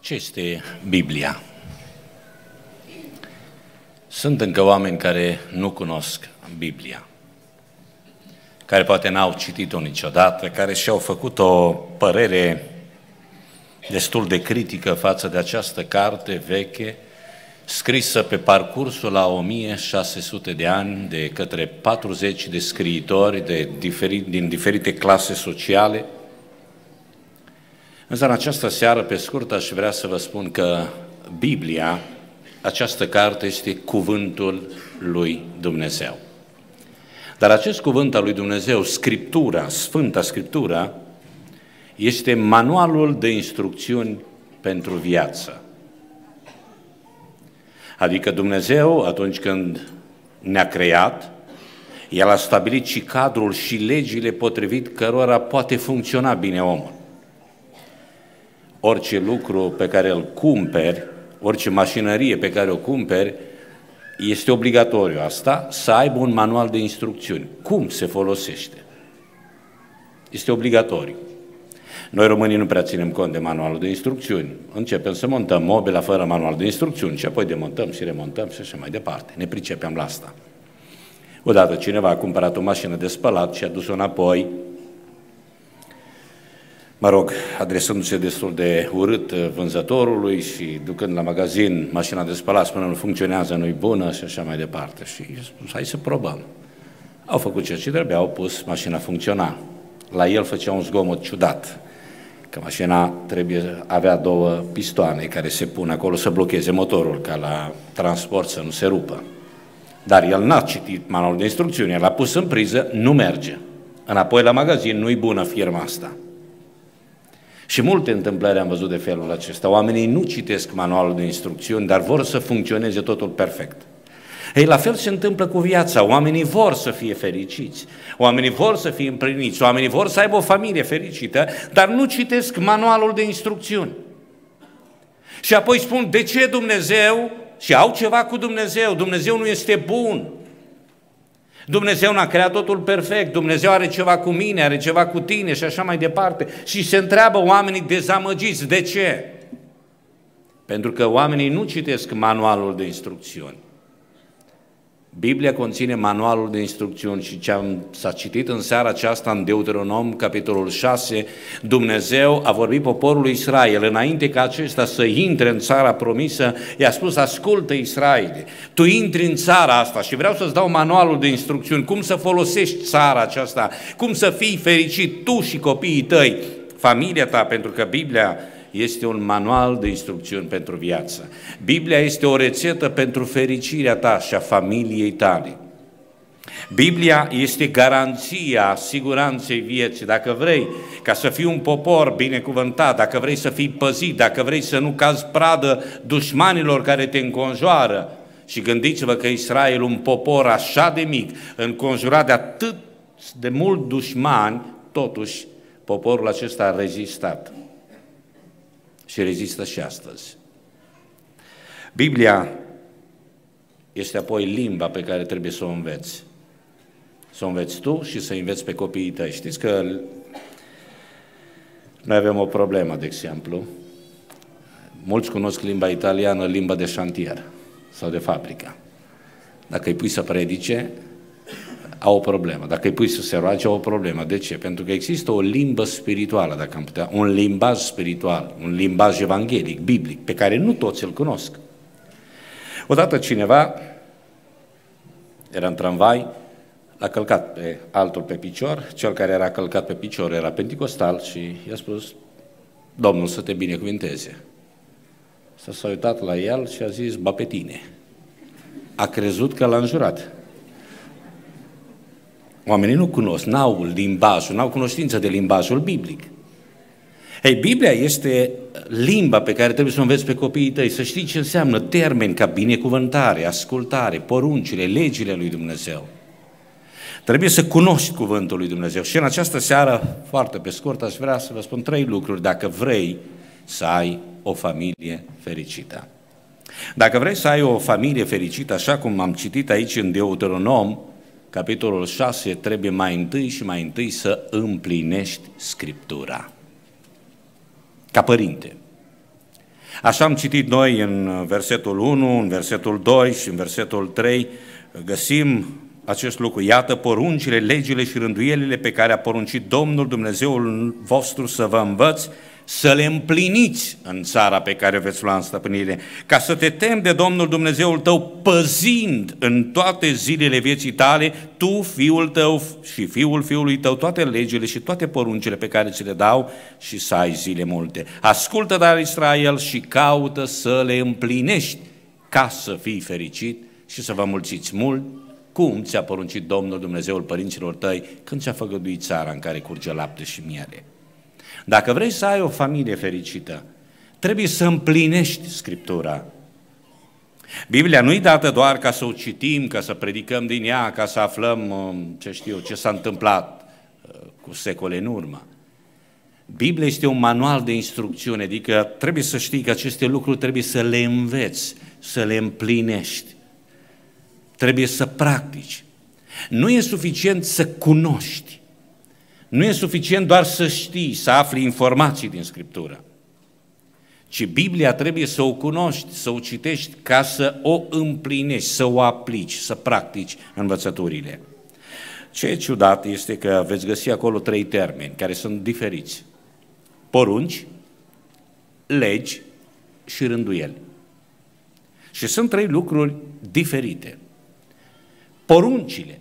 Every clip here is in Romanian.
Ce este Biblia? Sunt încă oameni care nu cunosc Biblia, care poate n-au citit-o niciodată, care și-au făcut o părere destul de critică față de această carte veche, scrisă pe parcursul la 1600 de ani de către 40 de scriitori de diferi, din diferite clase sociale – Însă în această seară, pe scurt, aș vrea să vă spun că Biblia, această carte, este cuvântul lui Dumnezeu. Dar acest cuvânt al lui Dumnezeu, Scriptura, Sfânta Scriptura, este manualul de instrucțiuni pentru viață. Adică Dumnezeu, atunci când ne-a creat, El a stabilit și cadrul și legile potrivit cărora poate funcționa bine omul orice lucru pe care îl cumperi, orice mașinărie pe care o cumperi, este obligatoriu asta, să aibă un manual de instrucțiuni. Cum se folosește? Este obligatoriu. Noi românii nu prea ținem cont de manualul de instrucțiuni. Începem să montăm mobila fără manual de instrucțiuni și apoi demontăm și remontăm și așa mai departe. Ne pricepem la asta. Odată cineva a cumpărat o mașină de spălat și a dus-o înapoi, mă rog, adresându-se destul de urât uh, vânzătorului și ducând la magazin mașina de spălat, spune nu funcționează, nu-i bună și așa mai departe. Și spus, hai să probăm. Au făcut ce și trebuie, au pus, mașina funcționa. La el făcea un zgomot ciudat, că mașina trebuie, avea două pistoane care se pun acolo să blocheze motorul, ca la transport să nu se rupă. Dar el n-a citit manualul de instrucțiune, l-a pus în priză, nu merge. Înapoi la magazin, nu-i bună firma asta. Și multe întâmplări am văzut de felul acesta. Oamenii nu citesc manualul de instrucțiuni, dar vor să funcționeze totul perfect. Ei, la fel se întâmplă cu viața. Oamenii vor să fie fericiți, oamenii vor să fie împliniți, oamenii vor să aibă o familie fericită, dar nu citesc manualul de instrucțiuni. Și apoi spun, de ce Dumnezeu? Și au ceva cu Dumnezeu, Dumnezeu nu este bun. Dumnezeu n-a creat totul perfect, Dumnezeu are ceva cu mine, are ceva cu tine și așa mai departe. Și se întreabă oamenii dezamăgiți, de ce? Pentru că oamenii nu citesc manualul de instrucțiuni. Biblia conține manualul de instrucțiuni și ce am, s-a citit în seara aceasta în Deuteronom, capitolul 6, Dumnezeu a vorbit poporului Israel, înainte ca acesta să intre în țara promisă, i-a spus, ascultă Israel, tu intri în țara asta și vreau să-ți dau manualul de instrucțiuni, cum să folosești țara aceasta, cum să fii fericit tu și copiii tăi, familia ta, pentru că Biblia este un manual de instrucțiuni pentru viață. Biblia este o rețetă pentru fericirea ta și a familiei tale. Biblia este garanția siguranței vieții. Dacă vrei ca să fii un popor binecuvântat, dacă vrei să fii păzit, dacă vrei să nu cazi pradă dușmanilor care te înconjoară, și gândiți-vă că Israel, un popor așa de mic, înconjurat de atât de mult dușmani, totuși poporul acesta a rezistat și rezistă și astăzi. Biblia este apoi limba pe care trebuie să o înveți. Să o înveți tu și să înveți pe copiii tăi. Știți că noi avem o problemă, de exemplu. Mulți cunosc limba italiană, limba de șantier sau de fabrică. Dacă îi pui să predice, au o problemă. Dacă îi pui să se roage, au o problemă. De ce? Pentru că există o limbă spirituală, dacă am putea, un limbaj spiritual, un limbaj evanghelic, biblic, pe care nu toți îl cunosc. Odată cineva era în tramvai, l-a călcat pe altul pe picior, cel care era călcat pe picior era pentecostal și i-a spus, Domnul să te binecuvinteze. S-a uitat la el și a zis, ba pe tine. A crezut că l-a înjurat. Oamenii nu cunosc, n-au limbajul, n-au cunoștință de limbajul biblic. Ei, Biblia este limba pe care trebuie să o înveți pe copiii tăi, să știi ce înseamnă termeni ca binecuvântare, ascultare, poruncile, legile lui Dumnezeu. Trebuie să cunoști cuvântul lui Dumnezeu. Și în această seară, foarte pe scurt, aș vrea să vă spun trei lucruri dacă vrei să ai o familie fericită. Dacă vrei să ai o familie fericită, așa cum am citit aici în Deuteronom, capitolul 6, trebuie mai întâi și mai întâi să împlinești Scriptura. Ca părinte. Așa am citit noi în versetul 1, în versetul 2 și în versetul 3, găsim acest lucru. Iată poruncile, legile și rânduielile pe care a poruncit Domnul Dumnezeul vostru să vă învăț să le împliniți în țara pe care o veți lua în stăpânire, ca să te temi de Domnul Dumnezeul tău, păzind în toate zilele vieții tale, tu, fiul tău și fiul fiului tău, toate legile și toate poruncile pe care ți le dau și să ai zile multe. Ascultă, dar Israel, și caută să le împlinești, ca să fii fericit și să vă mulțiți mult cum ți-a poruncit Domnul Dumnezeul părinților tăi când ți-a făgăduit țara în care curge lapte și miere. Dacă vrei să ai o familie fericită, trebuie să împlinești Scriptura. Biblia nu-i dată doar ca să o citim, ca să predicăm din ea, ca să aflăm, um, ce știu, ce s-a întâmplat uh, cu secole în urmă. Biblia este un manual de instrucțiune, adică trebuie să știi că aceste lucruri trebuie să le înveți, să le împlinești. Trebuie să practici. Nu e suficient să cunoști. Nu e suficient doar să știi, să afli informații din Scriptură, ci Biblia trebuie să o cunoști, să o citești ca să o împlinești, să o aplici, să practici învățăturile. Ce e ciudat este că veți găsi acolo trei termeni care sunt diferiți. Porunci, legi și rânduieli. Și sunt trei lucruri diferite. Poruncile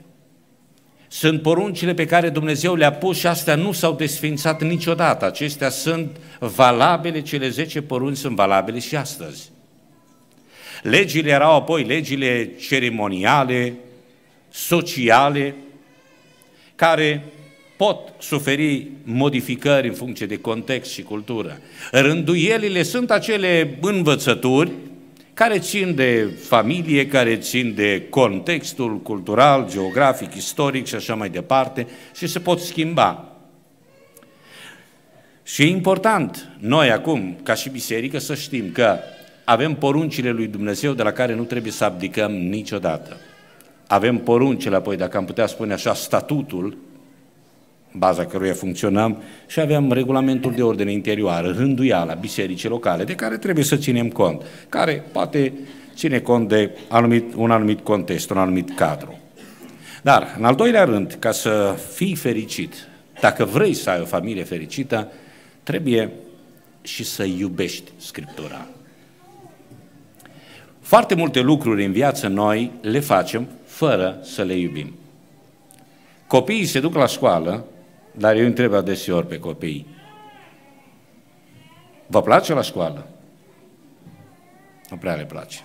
sunt poruncile pe care Dumnezeu le-a pus și astea nu s-au desfințat niciodată. Acestea sunt valabile, cele 10 porunci sunt valabile și astăzi. Legile erau apoi legile ceremoniale, sociale, care pot suferi modificări în funcție de context și cultură. Rânduielile sunt acele învățături care țin de familie, care țin de contextul cultural, geografic, istoric și așa mai departe și se pot schimba. Și e important, noi acum, ca și biserică, să știm că avem poruncile lui Dumnezeu de la care nu trebuie să abdicăm niciodată. Avem poruncile, apoi, dacă am putea spune așa, statutul baza căruia funcționam, și aveam regulamentul de ordine interioară, rânduiala bisericii locale, de care trebuie să ținem cont, care poate ține cont de anumit, un anumit context, un anumit cadru. Dar, în al doilea rând, ca să fii fericit, dacă vrei să ai o familie fericită, trebuie și să iubești Scriptura. Foarte multe lucruri în viață noi le facem fără să le iubim. Copiii se duc la școală dar eu întreb adeseori pe copii, vă place la școală? Nu prea le place.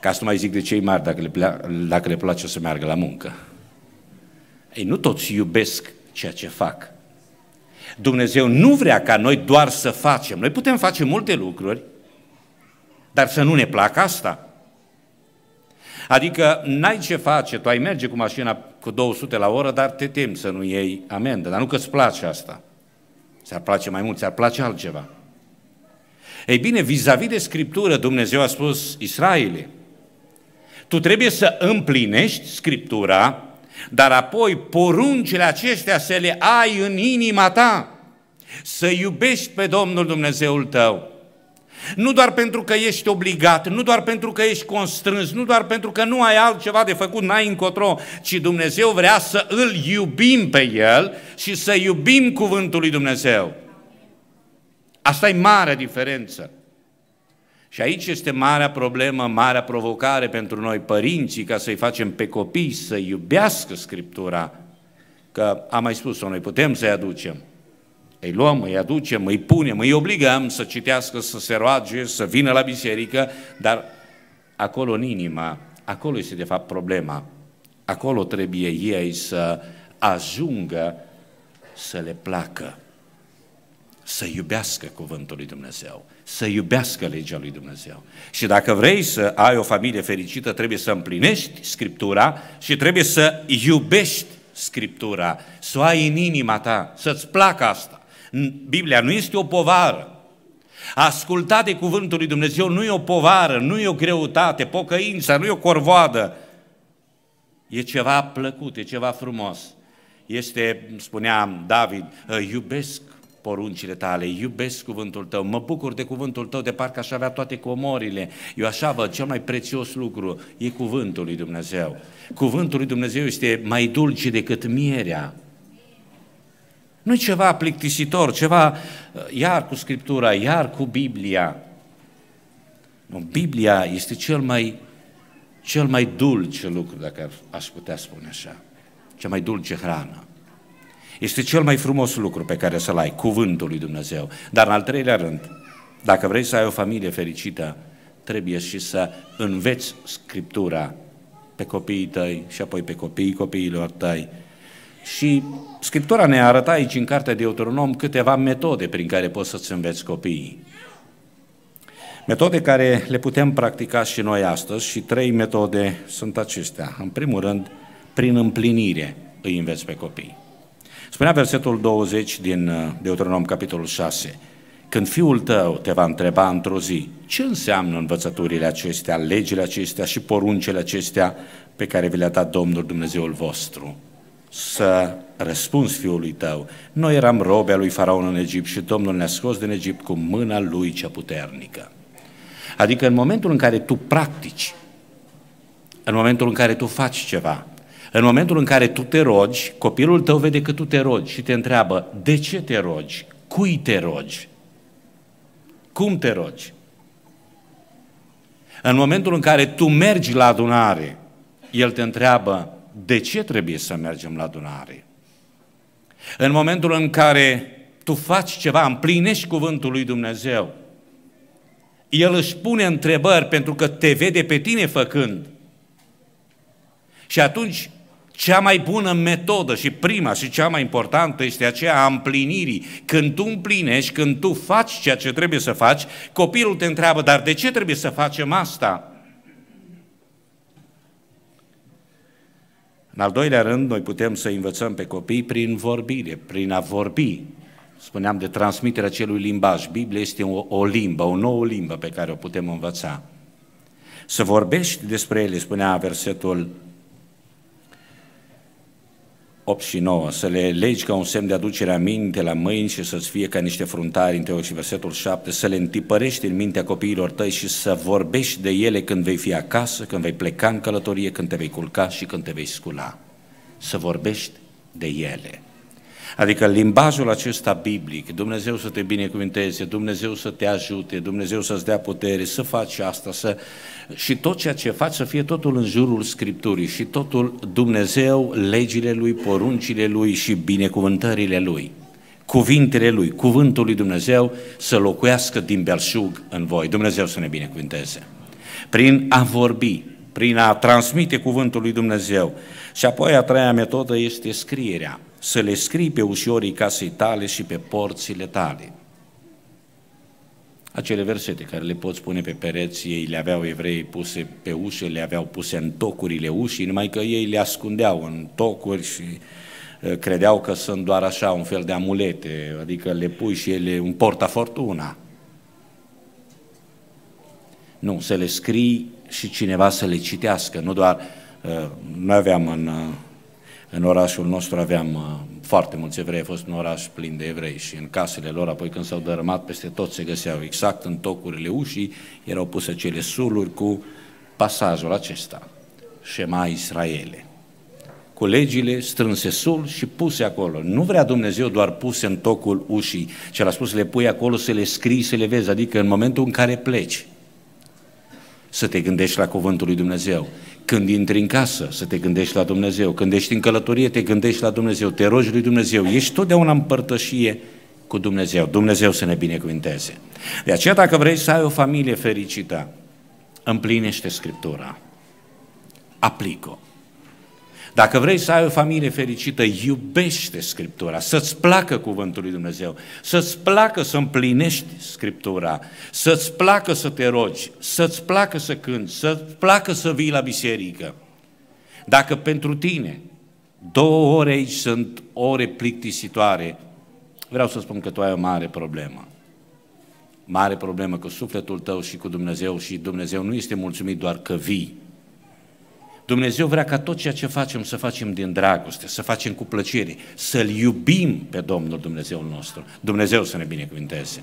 Ca să nu mai zic de cei mari, dacă le, plea, dacă le place o să meargă la muncă. Ei, nu toți iubesc ceea ce fac. Dumnezeu nu vrea ca noi doar să facem. Noi putem face multe lucruri, dar să nu ne placă asta. Adică n-ai ce face, tu ai merge cu mașina cu 200 la oră, dar te temi să nu iei amendă. Dar nu că îți place asta. Ți-ar place mai mult, ți-ar place altceva. Ei bine, vis-a-vis -vis de Scriptură, Dumnezeu a spus Israele, tu trebuie să împlinești Scriptura, dar apoi poruncile acestea să le ai în inima ta, să iubești pe Domnul Dumnezeul tău, nu doar pentru că ești obligat, nu doar pentru că ești constrâns, nu doar pentru că nu ai altceva de făcut, n-ai încotro, ci Dumnezeu vrea să îl iubim pe El și să iubim cuvântul lui Dumnezeu. Asta e mare diferență. Și aici este marea problemă, marea provocare pentru noi părinții, ca să-i facem pe copii să iubească Scriptura, că am mai spus-o, noi putem să-i aducem, îi luăm, îi aducem, îi punem, îi obligăm să citească, să se roage, să vină la biserică, dar acolo în inima, acolo este de fapt problema. Acolo trebuie ei să ajungă să le placă, să iubească cuvântul lui Dumnezeu, să iubească legea lui Dumnezeu. Și dacă vrei să ai o familie fericită, trebuie să împlinești Scriptura și trebuie să iubești Scriptura, să o ai în inima ta, să-ți placă asta. Biblia nu este o povară. Asculta de cuvântul lui Dumnezeu nu e o povară, nu e o greutate, pocăința, nu e o corvoadă. E ceva plăcut, e ceva frumos. Este, spunea David, ă, iubesc poruncile tale, iubesc cuvântul tău, mă bucur de cuvântul tău, de parcă aș avea toate comorile. Eu așa văd, cel mai prețios lucru e cuvântul lui Dumnezeu. Cuvântul lui Dumnezeu este mai dulce decât mierea. Nu ceva plictisitor, ceva uh, iar cu Scriptura, iar cu Biblia. Nu, Biblia este cel mai, cel mai dulce lucru, dacă aș putea spune așa. Cea mai dulce hrană. Este cel mai frumos lucru pe care să-l ai, cuvântul lui Dumnezeu. Dar în al treilea rând, dacă vrei să ai o familie fericită, trebuie și să înveți Scriptura pe copiii tăi și apoi pe copiii copiilor tăi și Scriptura ne arată aici în cartea de Deuteronom câteva metode prin care poți să-ți înveți copiii. Metode care le putem practica și noi astăzi și trei metode sunt acestea. În primul rând, prin împlinire îi înveți pe copii. Spunea versetul 20 din uh, Deuteronom capitolul 6, când fiul tău te va întreba într-o zi ce înseamnă învățăturile acestea, legile acestea și poruncele acestea pe care vi le-a dat Domnul Dumnezeul vostru, să răspunzi fiului tău. Noi eram robe lui faraon în Egipt și Domnul ne-a scos din Egipt cu mâna lui cea puternică. Adică în momentul în care tu practici, în momentul în care tu faci ceva, în momentul în care tu te rogi, copilul tău vede că tu te rogi și te întreabă de ce te rogi, cui te rogi, cum te rogi. În momentul în care tu mergi la adunare, el te întreabă de ce trebuie să mergem la adunare. În momentul în care tu faci ceva, împlinești cuvântul lui Dumnezeu, El își pune întrebări pentru că te vede pe tine făcând. Și atunci cea mai bună metodă și prima și cea mai importantă este aceea a împlinirii. Când tu împlinești, când tu faci ceea ce trebuie să faci, copilul te întreabă, dar de ce trebuie să facem asta? În al doilea rând, noi putem să învățăm pe copii prin vorbire, prin a vorbi. Spuneam de transmiterea acelui limbaj. Biblia este o, o limbă, o nouă limbă pe care o putem învăța. Să vorbești despre ele, spunea versetul 8 și 9, să le legi ca un semn de aducere a minte la mâini și să-ți fie ca niște fruntari între teo și versetul 7, să le întipărești în mintea copiilor tăi și să vorbești de ele când vei fi acasă, când vei pleca în călătorie, când te vei culca și când te vei scula. Să vorbești de ele. Adică limbajul acesta biblic, Dumnezeu să te binecuvânteze, Dumnezeu să te ajute, Dumnezeu să-ți dea putere, să faci asta, să... și tot ceea ce faci să fie totul în jurul Scripturii și totul Dumnezeu, legile Lui, poruncile Lui și binecuvântările Lui cuvintele Lui, cuvântul Lui Dumnezeu să locuiască din belșug în voi. Dumnezeu să ne binecuvânteze. Prin a vorbi, prin a transmite cuvântul Lui Dumnezeu. Și apoi a treia metodă este scrierea să le scrii pe ușorii casei tale și pe porțile tale. Acele versete care le poți pune pe pereți, ei le aveau evrei puse pe ușă, le aveau puse în tocurile ușii, numai că ei le ascundeau în tocuri și credeau că sunt doar așa un fel de amulete, adică le pui și ele un portafortuna. Nu, să le scrii și cineva să le citească, nu doar... Noi aveam în în orașul nostru aveam uh, foarte mulți evrei, a fost un oraș plin de evrei și în casele lor, apoi când s-au dărâmat, peste tot se găseau exact în tocurile ușii, erau puse cele suluri cu pasajul acesta, Shema Israele. Cu legile strânse sul și puse acolo. Nu vrea Dumnezeu doar puse în tocul ușii, ce l-a spus le pui acolo să le scrii, să le vezi, adică în momentul în care pleci, să te gândești la cuvântul lui Dumnezeu. Când intri în casă, să te gândești la Dumnezeu. Când ești în călătorie, te gândești la Dumnezeu. Te rogi lui Dumnezeu. Ești totdeauna în părtășie cu Dumnezeu. Dumnezeu să ne binecuvinteze. De aceea, dacă vrei să ai o familie fericită, împlinește Scriptura. Aplică. Dacă vrei să ai o familie fericită, iubește Scriptura, să-ți placă Cuvântul lui Dumnezeu, să-ți placă să împlinești Scriptura, să-ți placă să te rogi, să-ți placă să cânți, să-ți placă să vii la biserică. Dacă pentru tine două ore aici sunt ore plictisitoare, vreau să spun că tu ai o mare problemă. Mare problemă cu sufletul tău și cu Dumnezeu și Dumnezeu nu este mulțumit doar că vii, Dumnezeu vrea ca tot ceea ce facem să facem din dragoste, să facem cu plăcere, să-L iubim pe Domnul Dumnezeul nostru. Dumnezeu să ne binecuvinteze.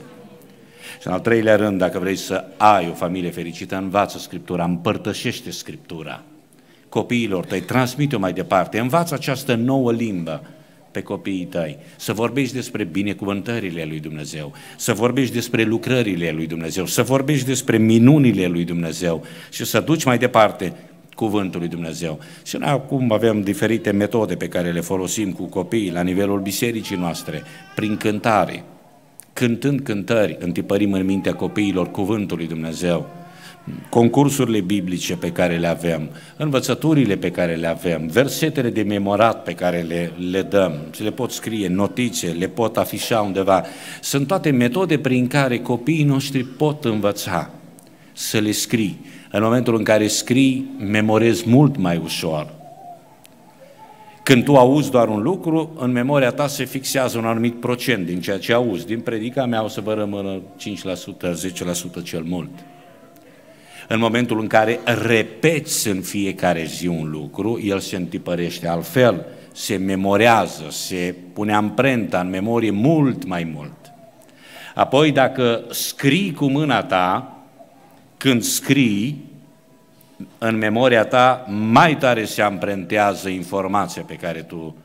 Și în al treilea rând, dacă vrei să ai o familie fericită, învață Scriptura, împărtășește Scriptura copiilor tăi, transmite-o mai departe, învață această nouă limbă pe copiii tăi, să vorbești despre binecuvântările lui Dumnezeu, să vorbești despre lucrările lui Dumnezeu, să vorbești despre minunile lui Dumnezeu și să duci mai departe Cuvântul lui Dumnezeu. Și noi acum avem diferite metode pe care le folosim cu copiii la nivelul bisericii noastre, prin cântare. Cântând cântări, întipărim în mintea copiilor Cuvântul lui Dumnezeu concursurile biblice pe care le avem, învățăturile pe care le avem, versetele de memorat pe care le, le dăm, le pot scrie, notițe, le pot afișa undeva. Sunt toate metode prin care copiii noștri pot învăța să le scrii, în momentul în care scrii, memorezi mult mai ușor. Când tu auzi doar un lucru, în memoria ta se fixează un anumit procent din ceea ce auzi. Din predica mea o să vă rămână 5%, 10% cel mult. În momentul în care repeți în fiecare zi un lucru, el se întipărește altfel, se memorează, se pune amprenta în memorie mult mai mult. Apoi, dacă scrii cu mâna ta, când scrii, în memoria ta mai tare se amprentează informația pe care tu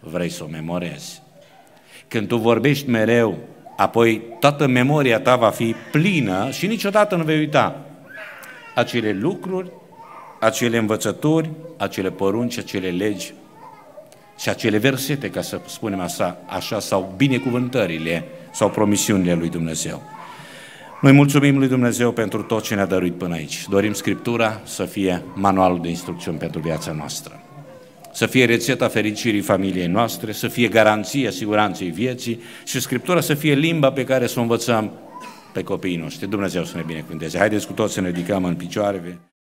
vrei să o memorezi. Când tu vorbești mereu, apoi toată memoria ta va fi plină și niciodată nu vei uita acele lucruri, acele învățături, acele porunci, acele legi și acele versete, ca să spunem așa, așa sau binecuvântările sau promisiunile lui Dumnezeu. Noi mulțumim lui Dumnezeu pentru tot ce ne-a dăruit până aici. Dorim Scriptura să fie manualul de instrucțiuni pentru viața noastră, să fie rețeta fericirii familiei noastre, să fie garanția siguranței vieții și Scriptura să fie limba pe care să o învățăm pe copiii noștri. Dumnezeu să ne binecuvânteze. Haideți cu toți să ne ridicăm în picioare.